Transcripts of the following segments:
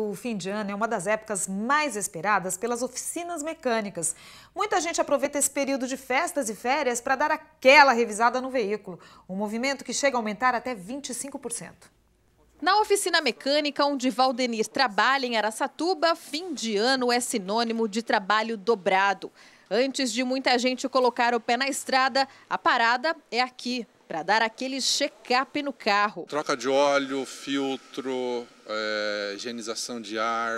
O fim de ano é uma das épocas mais esperadas pelas oficinas mecânicas. Muita gente aproveita esse período de festas e férias para dar aquela revisada no veículo, um movimento que chega a aumentar até 25%. Na oficina mecânica onde Valdenir trabalha em Araçatuba, fim de ano é sinônimo de trabalho dobrado. Antes de muita gente colocar o pé na estrada, a parada é aqui, para dar aquele check-up no carro. Troca de óleo, filtro, é, higienização de ar,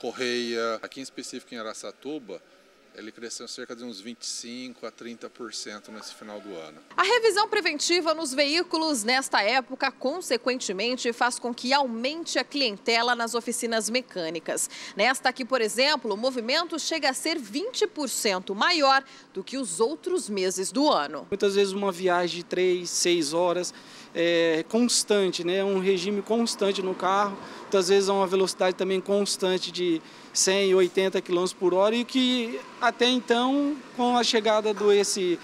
correia. Aqui em específico em Araçatuba, ele cresceu cerca de uns 25 a 30% nesse final do ano. A revisão preventiva nos veículos nesta época, consequentemente, faz com que aumente a clientela nas oficinas mecânicas. Nesta aqui, por exemplo, o movimento chega a ser 20% maior do que os outros meses do ano. Muitas vezes uma viagem de 3, 6 horas é, constante, né? É um regime constante no carro, muitas vezes a é uma velocidade também constante de 180 km por hora e que até então, com a chegada do esse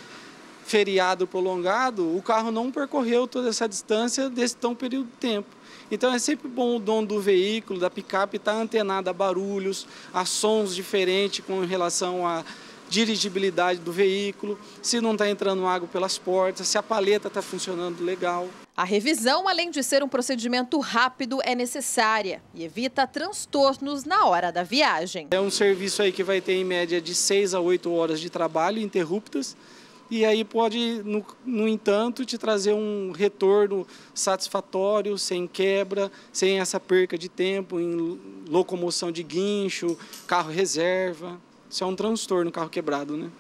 feriado prolongado, o carro não percorreu toda essa distância desse tão período de tempo. Então é sempre bom o dono do veículo, da picape, estar tá antenado a barulhos, a sons diferentes com relação a dirigibilidade do veículo, se não está entrando água pelas portas, se a paleta está funcionando legal. A revisão, além de ser um procedimento rápido, é necessária e evita transtornos na hora da viagem. É um serviço aí que vai ter em média de 6 a 8 horas de trabalho interruptas e aí pode, no, no entanto, te trazer um retorno satisfatório, sem quebra, sem essa perca de tempo em locomoção de guincho, carro reserva. Isso é um transtorno, carro quebrado, né?